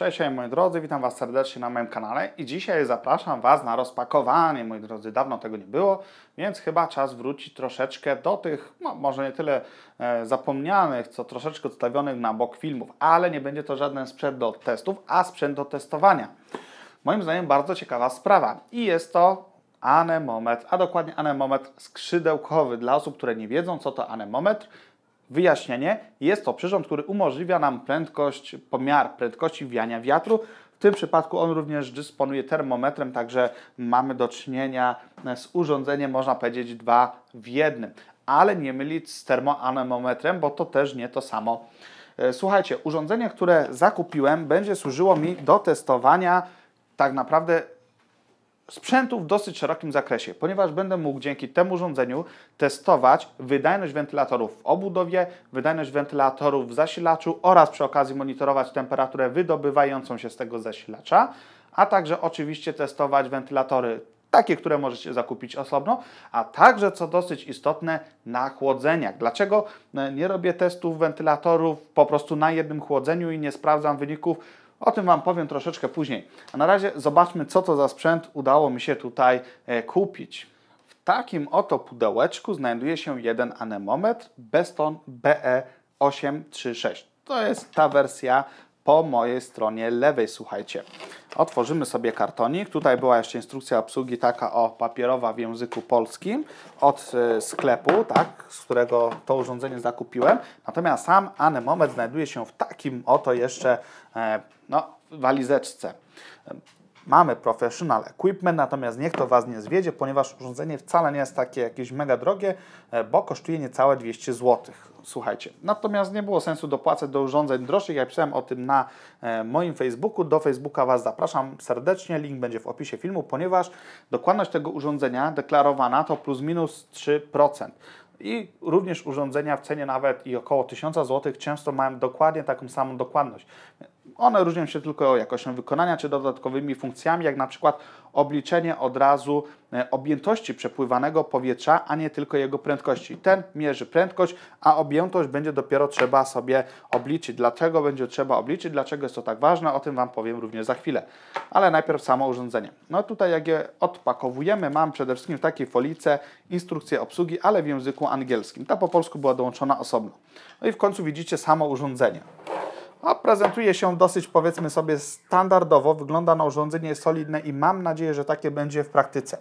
Cześć moi drodzy, witam Was serdecznie na moim kanale i dzisiaj zapraszam Was na rozpakowanie. Moi drodzy, dawno tego nie było, więc chyba czas wrócić troszeczkę do tych, no, może nie tyle e, zapomnianych, co troszeczkę odstawionych na bok filmów, ale nie będzie to żaden sprzęt do testów, a sprzęt do testowania. Moim zdaniem bardzo ciekawa sprawa i jest to anemometr, a dokładnie anemometr skrzydełkowy. Dla osób, które nie wiedzą, co to anemometr, Wyjaśnienie, jest to przyrząd, który umożliwia nam prędkość, pomiar prędkości wiania wiatru. W tym przypadku on również dysponuje termometrem, także mamy do czynienia z urządzeniem, można powiedzieć, dwa w jednym. Ale nie mylić z termoanemometrem, bo to też nie to samo. E, słuchajcie, urządzenie, które zakupiłem, będzie służyło mi do testowania tak naprawdę sprzętu w dosyć szerokim zakresie, ponieważ będę mógł dzięki temu urządzeniu testować wydajność wentylatorów w obudowie, wydajność wentylatorów w zasilaczu oraz przy okazji monitorować temperaturę wydobywającą się z tego zasilacza, a także oczywiście testować wentylatory takie, które możecie zakupić osobno, a także, co dosyć istotne, na chłodzeniach. Dlaczego e, nie robię testów wentylatorów po prostu na jednym chłodzeniu i nie sprawdzam wyników o tym Wam powiem troszeczkę później. A na razie zobaczmy, co to za sprzęt udało mi się tutaj e, kupić. W takim oto pudełeczku znajduje się jeden anemometr Beston BE836. To jest ta wersja po mojej stronie lewej, słuchajcie. Otworzymy sobie kartonik. Tutaj była jeszcze instrukcja obsługi taka o papierowa w języku polskim od e, sklepu, tak, z którego to urządzenie zakupiłem. Natomiast sam anemometr znajduje się w takim oto jeszcze e, no, walizeczce. Mamy professional equipment, natomiast niech to Was nie zwiedzie, ponieważ urządzenie wcale nie jest takie jakieś mega drogie, e, bo kosztuje niecałe 200 zł słuchajcie. Natomiast nie było sensu dopłacać do urządzeń droższych. Ja pisałem o tym na e, moim Facebooku. Do Facebooka Was zapraszam serdecznie. Link będzie w opisie filmu, ponieważ dokładność tego urządzenia deklarowana to plus minus 3%. I również urządzenia w cenie nawet i około 1000 zł często mają dokładnie taką samą dokładność. One różnią się tylko jakością wykonania czy dodatkowymi funkcjami, jak na przykład obliczenie od razu e, objętości przepływanego powietrza, a nie tylko jego prędkości. Ten mierzy prędkość, a objętość będzie dopiero trzeba sobie obliczyć. Dlaczego będzie trzeba obliczyć, dlaczego jest to tak ważne, o tym Wam powiem również za chwilę. Ale najpierw samo urządzenie. No tutaj jak je odpakowujemy, mam przede wszystkim w takiej folice instrukcję obsługi, ale w języku angielskim. Ta po polsku była dołączona osobno. No i w końcu widzicie samo urządzenie a prezentuje się dosyć powiedzmy sobie standardowo, wygląda na urządzenie solidne i mam nadzieję, że takie będzie w praktyce.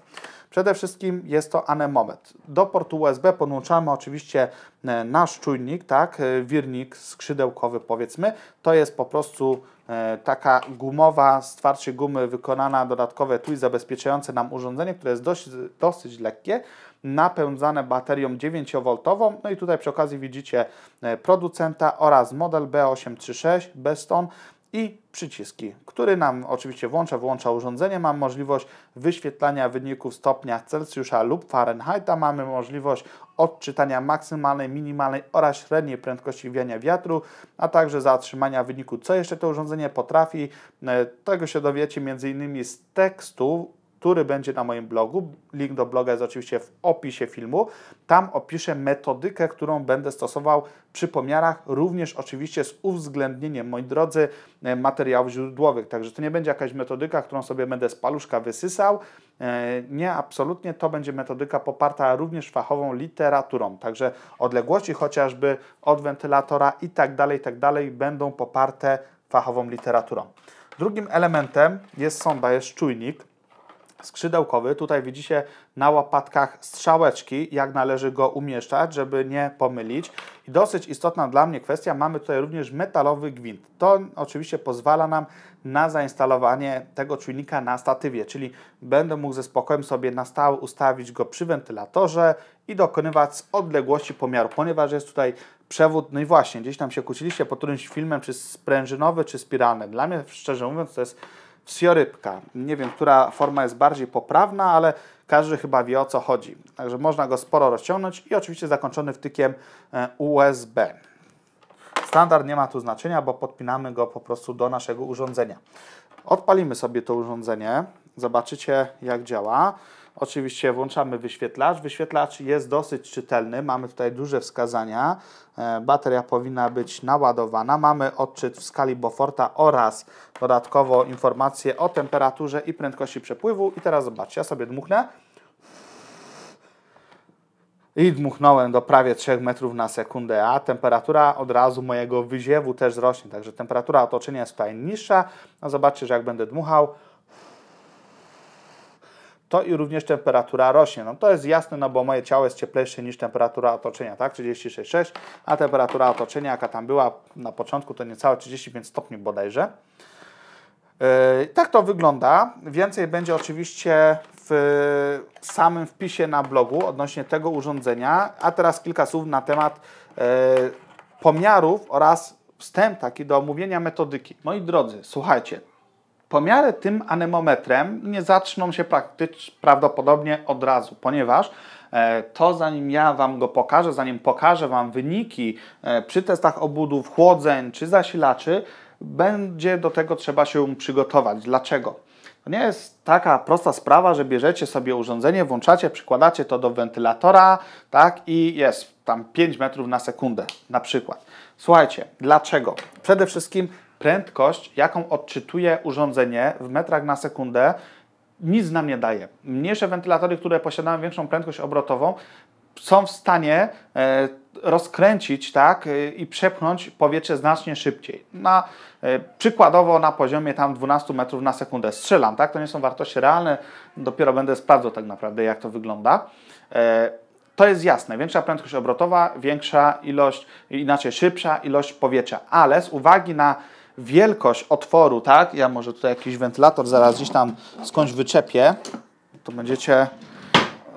Przede wszystkim jest to anemometr. Do portu USB podłączamy oczywiście e, nasz czujnik, tak, e, wirnik skrzydełkowy powiedzmy, to jest po prostu E, taka gumowa z twardszej gumy wykonana dodatkowe tui zabezpieczające nam urządzenie, które jest dość, dosyć lekkie, napędzane baterią 9V. No i tutaj przy okazji widzicie e, producenta oraz model B836 Beston i przyciski, który nam oczywiście włącza, wyłącza urządzenie. Mam możliwość wyświetlania wyników stopnia Celsjusza lub Fahrenheita. Mamy możliwość odczytania maksymalnej, minimalnej oraz średniej prędkości wiania wiatru, a także zatrzymania wyniku. Co jeszcze to urządzenie potrafi? E, tego się dowiecie m.in. z tekstu który będzie na moim blogu. Link do bloga jest oczywiście w opisie filmu. Tam opiszę metodykę, którą będę stosował przy pomiarach, również oczywiście z uwzględnieniem, moi drodzy, e, materiałów źródłowych. Także to nie będzie jakaś metodyka, którą sobie będę z paluszka wysysał. E, nie, absolutnie to będzie metodyka poparta również fachową literaturą. Także odległości chociażby od wentylatora i tak dalej, i tak dalej będą poparte fachową literaturą. Drugim elementem jest sonda, jest czujnik skrzydełkowy. Tutaj widzicie na łopatkach strzałeczki, jak należy go umieszczać, żeby nie pomylić. I dosyć istotna dla mnie kwestia, mamy tutaj również metalowy gwint. To oczywiście pozwala nam na zainstalowanie tego czujnika na statywie, czyli będę mógł ze spokojem sobie na stałe ustawić go przy wentylatorze i dokonywać z odległości pomiaru, ponieważ jest tutaj przewód, no i właśnie, gdzieś tam się kłóciliście po którymś filmem, czy sprężynowy, czy spiralny. Dla mnie, szczerze mówiąc, to jest psiorybka. Nie wiem, która forma jest bardziej poprawna, ale każdy chyba wie o co chodzi. Także można go sporo rozciągnąć i oczywiście zakończony wtykiem e, USB. Standard nie ma tu znaczenia, bo podpinamy go po prostu do naszego urządzenia. Odpalimy sobie to urządzenie, zobaczycie jak działa. Oczywiście włączamy wyświetlacz. Wyświetlacz jest dosyć czytelny, mamy tutaj duże wskazania. E, bateria powinna być naładowana. Mamy odczyt w skali Boforta oraz dodatkowo informacje o temperaturze i prędkości przepływu. I teraz zobaczcie, ja sobie dmuchnę. I dmuchnąłem do prawie 3 metrów na sekundę, a temperatura od razu mojego wyziewu też rośnie. Także temperatura otoczenia jest tutaj niższa. No zobaczcie, że jak będę dmuchał, to i również temperatura rośnie. No to jest jasne, no bo moje ciało jest cieplejsze niż temperatura otoczenia, tak? 36,6, a temperatura otoczenia, jaka tam była na początku, to niecałe 35 stopni bodajże. Yy, tak to wygląda. Więcej będzie oczywiście w samym wpisie na blogu odnośnie tego urządzenia. A teraz kilka słów na temat yy, pomiarów oraz wstęp taki do omówienia metodyki. Moi drodzy, słuchajcie, pomiary tym anemometrem nie zaczną się praktycznie prawdopodobnie od razu, ponieważ e, to zanim ja Wam go pokażę, zanim pokażę Wam wyniki e, przy testach obudów, chłodzeń czy zasilaczy, będzie do tego trzeba się przygotować. Dlaczego? To nie jest taka prosta sprawa, że bierzecie sobie urządzenie, włączacie, przykładacie to do wentylatora, tak i jest tam 5 metrów na sekundę na przykład. Słuchajcie, dlaczego? Przede wszystkim prędkość, jaką odczytuje urządzenie w metrach na sekundę, nic nam nie daje. Mniejsze wentylatory, które posiadają większą prędkość obrotową, są w stanie e, rozkręcić tak, e, i przepchnąć powietrze znacznie szybciej. Na, e, przykładowo na poziomie tam 12 metrów na sekundę strzelam, tak? to nie są wartości realne, dopiero będę sprawdzał tak naprawdę jak to wygląda. To jest jasne, większa prędkość obrotowa, większa ilość, inaczej szybsza ilość powietrza, ale z uwagi na wielkość otworu, tak? Ja może tutaj jakiś wentylator zaraz gdzieś tam skądś wyczepię, to będziecie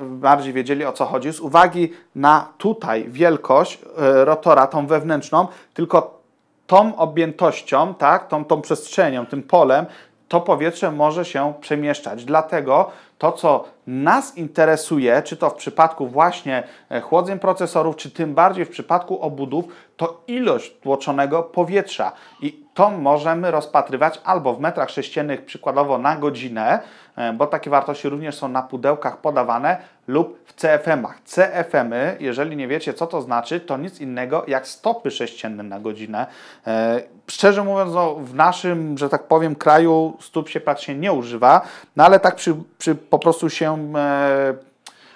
bardziej wiedzieli o co chodzi. Z uwagi na tutaj wielkość e, rotora, tą wewnętrzną, tylko tą objętością, tak? tą, tą przestrzenią, tym polem, to powietrze może się przemieszczać. Dlatego to, co nas interesuje, czy to w przypadku właśnie e, chłodzeń procesorów, czy tym bardziej w przypadku obudów, to ilość tłoczonego powietrza. I to możemy rozpatrywać albo w metrach sześciennych przykładowo na godzinę, e, bo takie wartości również są na pudełkach podawane, lub w CFM-ach. CFM-y, jeżeli nie wiecie co to znaczy, to nic innego jak stopy sześcienne na godzinę. E, szczerze mówiąc, no, w naszym, że tak powiem, kraju stóp się praktycznie nie używa, no ale tak przy, przy po prostu się e,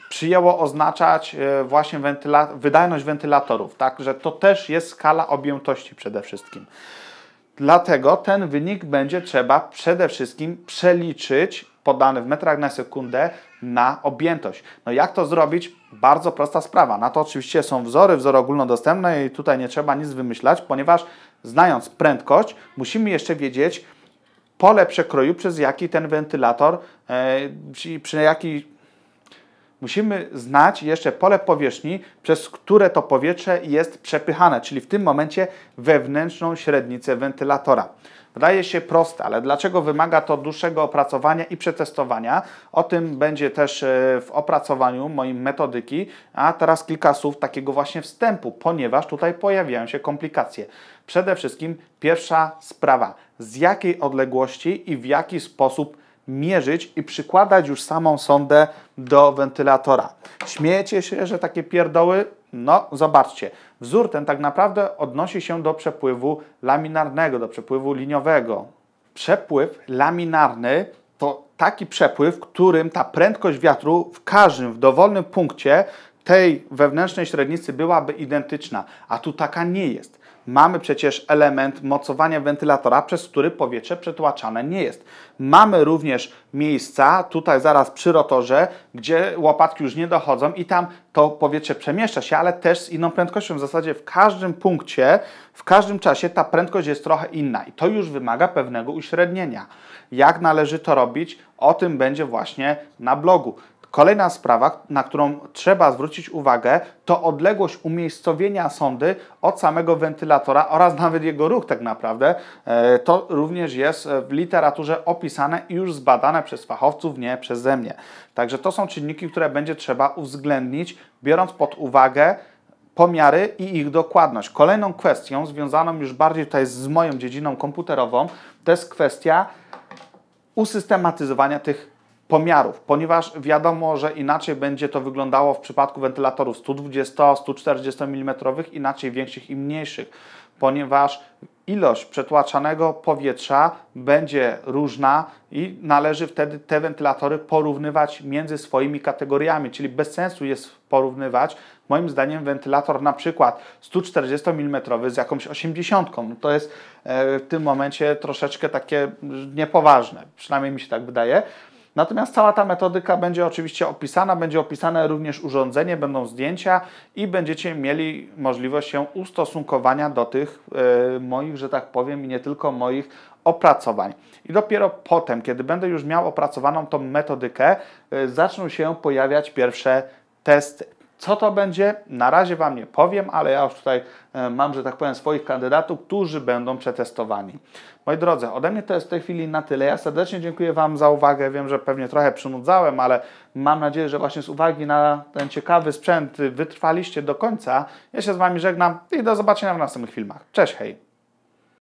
przyjęło oznaczać właśnie wentyla wydajność wentylatorów, tak, że to też jest skala objętości przede wszystkim. Dlatego ten wynik będzie trzeba przede wszystkim przeliczyć podany w metrach na sekundę na objętość. No jak to zrobić? Bardzo prosta sprawa. Na to oczywiście są wzory, wzory ogólnodostępne i tutaj nie trzeba nic wymyślać, ponieważ znając prędkość, musimy jeszcze wiedzieć pole przekroju, przez jaki ten wentylator, e, przy, przy jaki musimy znać jeszcze pole powierzchni, przez które to powietrze jest przepychane, czyli w tym momencie wewnętrzną średnicę wentylatora. Wydaje się proste, ale dlaczego wymaga to dłuższego opracowania i przetestowania? O tym będzie też e, w opracowaniu moim metodyki, a teraz kilka słów takiego właśnie wstępu, ponieważ tutaj pojawiają się komplikacje. Przede wszystkim pierwsza sprawa, z jakiej odległości i w jaki sposób mierzyć i przykładać już samą sondę do wentylatora. Śmiejecie się, że takie pierdoły? No, zobaczcie. Wzór ten tak naprawdę odnosi się do przepływu laminarnego, do przepływu liniowego. Przepływ laminarny to taki przepływ, w którym ta prędkość wiatru w każdym w dowolnym punkcie tej wewnętrznej średnicy byłaby identyczna, a tu taka nie jest. Mamy przecież element mocowania wentylatora, przez który powietrze przetłaczane nie jest. Mamy również miejsca, tutaj zaraz przy rotorze, gdzie łopatki już nie dochodzą i tam to powietrze przemieszcza się, ale też z inną prędkością. W zasadzie w każdym punkcie, w każdym czasie ta prędkość jest trochę inna i to już wymaga pewnego uśrednienia. Jak należy to robić? O tym będzie właśnie na blogu. Kolejna sprawa, na którą trzeba zwrócić uwagę, to odległość umiejscowienia sondy od samego wentylatora oraz nawet jego ruch tak naprawdę. E, to również jest w literaturze opisane i już zbadane przez fachowców, nie przeze mnie. Także to są czynniki, które będzie trzeba uwzględnić, biorąc pod uwagę pomiary i ich dokładność. Kolejną kwestią, związaną już bardziej tutaj z moją dziedziną komputerową, to jest kwestia usystematyzowania tych pomiarów, ponieważ wiadomo, że inaczej będzie to wyglądało w przypadku wentylatorów 120, 140 mm, inaczej większych i mniejszych, ponieważ ilość przetłaczanego powietrza będzie różna i należy wtedy te wentylatory porównywać między swoimi kategoriami, czyli bez sensu jest porównywać moim zdaniem wentylator na przykład 140 mm z jakąś 80. No to jest e, w tym momencie troszeczkę takie niepoważne, przynajmniej mi się tak wydaje. Natomiast cała ta metodyka będzie oczywiście opisana, będzie opisane również urządzenie, będą zdjęcia i będziecie mieli możliwość się ustosunkowania do tych yy, moich, że tak powiem, i nie tylko moich opracowań. I dopiero potem, kiedy będę już miał opracowaną tą metodykę, yy, zaczną się pojawiać pierwsze testy. Co to będzie? Na razie Wam nie powiem, ale ja już tutaj e, mam, że tak powiem, swoich kandydatów, którzy będą przetestowani. Moi drodzy, ode mnie to jest w tej chwili na tyle. Ja serdecznie dziękuję Wam za uwagę. Wiem, że pewnie trochę przynudzałem, ale mam nadzieję, że właśnie z uwagi na ten ciekawy sprzęt wytrwaliście do końca. Ja się z Wami żegnam i do zobaczenia w następnych filmach. Cześć, hej!